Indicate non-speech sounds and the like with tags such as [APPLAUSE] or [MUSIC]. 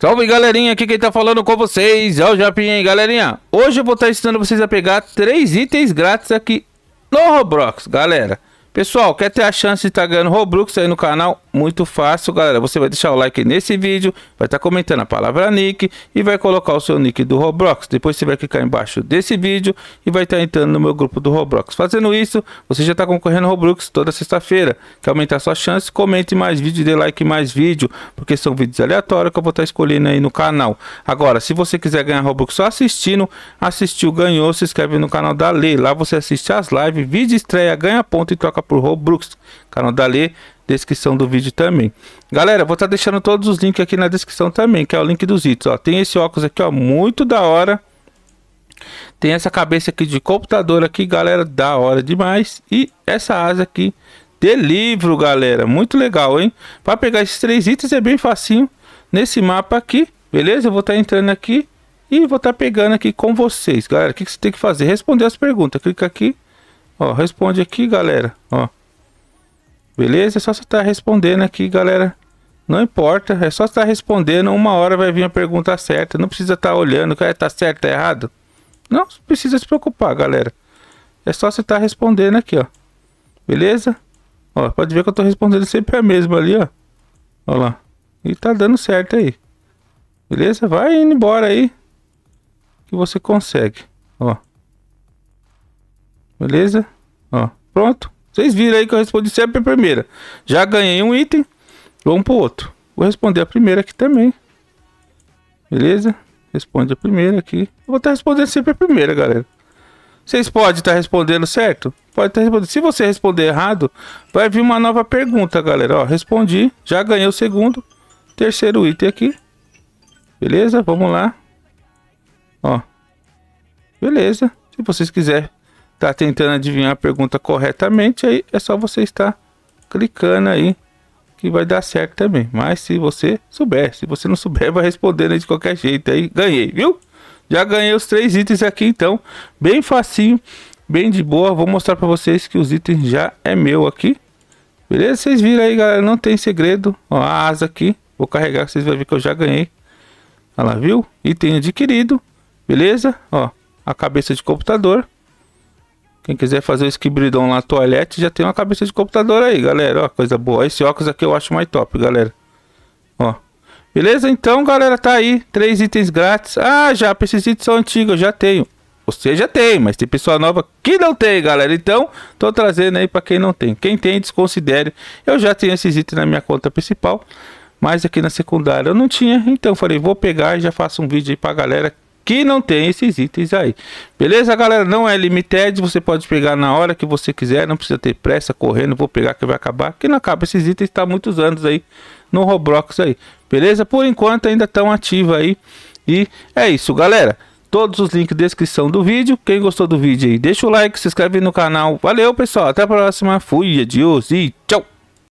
Salve galerinha, aqui quem tá falando com vocês é o Japinha, hein galerinha? Hoje eu vou estar tá ensinando vocês a pegar 3 itens grátis aqui no Roblox, galera Pessoal, quer ter a chance de estar tá ganhando Roblox aí no canal? muito fácil, galera. Você vai deixar o like nesse vídeo, vai estar tá comentando a palavra nick e vai colocar o seu nick do Roblox. Depois você vai clicar embaixo desse vídeo e vai estar tá entrando no meu grupo do Roblox. Fazendo isso, você já está concorrendo ao Roblox toda sexta-feira. Quer aumentar sua chance? Comente mais vídeo, dê like mais vídeo, porque são vídeos aleatórios que eu vou estar tá escolhendo aí no canal. Agora, se você quiser ganhar roblox só assistindo, assistiu, ganhou, se inscreve no canal da Lei. Lá você assiste as lives, vídeo estreia, ganha ponto e troca por roblox Canal da Lei descrição do vídeo também. Galera, vou estar tá deixando todos os links aqui na descrição também, que é o link dos itens, ó. Tem esse óculos aqui, ó, muito da hora. Tem essa cabeça aqui de computador aqui, galera, da hora demais. E essa asa aqui de livro, galera, muito legal, hein? Para pegar esses três itens é bem facinho nesse mapa aqui, beleza? Eu vou estar tá entrando aqui e vou estar tá pegando aqui com vocês. Galera, o que, que você tem que fazer? Responder as perguntas. Clica aqui, ó, responde aqui, galera, ó. Beleza? É só você estar tá respondendo aqui, galera. Não importa, é só estar tá respondendo, uma hora vai vir a pergunta certa. Não precisa estar tá olhando, cara, tá certo, tá errado. Não precisa se preocupar, galera. É só você estar tá respondendo aqui, ó. Beleza? Ó, pode ver que eu tô respondendo sempre a mesma ali, ó. Ó lá. E tá dando certo aí. Beleza? Vai indo embora aí. Que você consegue. Ó. Beleza? Ó. Pronto. Vocês viram aí que eu respondi sempre a primeira. Já ganhei um item. Vamos pro outro. Vou responder a primeira aqui também. Beleza? Responde a primeira aqui. Eu vou estar tá respondendo sempre a primeira, galera. Vocês podem estar tá respondendo certo? Pode estar tá respondendo. Se você responder errado, vai vir uma nova pergunta, galera. Ó, respondi. Já ganhei o segundo. Terceiro item aqui. Beleza? Vamos lá. Ó. Beleza. Se vocês quiserem está tentando adivinhar a pergunta corretamente, aí é só você estar clicando aí que vai dar certo também. Mas se você souber, se você não souber, [LAUGHS] vai respondendo de qualquer jeito aí. Ganhei, viu? Já ganhei os três itens aqui então, bem facinho, bem de boa. Vou mostrar para vocês que os itens já é meu aqui. Beleza? Vocês viram aí, galera, não tem segredo. Ó, a asa aqui, vou carregar, vocês vão ver que eu já ganhei. Olha lá, viu? Item adquirido, beleza? Ó, a cabeça de computador, quem quiser fazer o esquibridão lá na toalete, já tem uma cabeça de computador aí, galera. Ó, coisa boa. Esse óculos aqui eu acho mais top, galera. Ó. Beleza? Então, galera, tá aí. Três itens grátis. Ah, já. Esses itens são antigos, eu já tenho. Você já tem, mas tem pessoa nova que não tem, galera. Então, tô trazendo aí para quem não tem. Quem tem, desconsidere. Eu já tenho esses itens na minha conta principal, mas aqui na secundária eu não tinha. Então, falei, vou pegar e já faço um vídeo aí pra galera que não tem esses itens aí. Beleza, galera? Não é limited, você pode pegar na hora que você quiser, não precisa ter pressa, correndo, vou pegar que vai acabar. Que não acaba esses itens, está muitos anos aí no Roblox aí. Beleza? Por enquanto ainda estão ativa aí. E é isso, galera. Todos os links na descrição do vídeo. Quem gostou do vídeo aí, deixa o like, se inscreve no canal. Valeu, pessoal. Até a próxima. Fui, adios e tchau.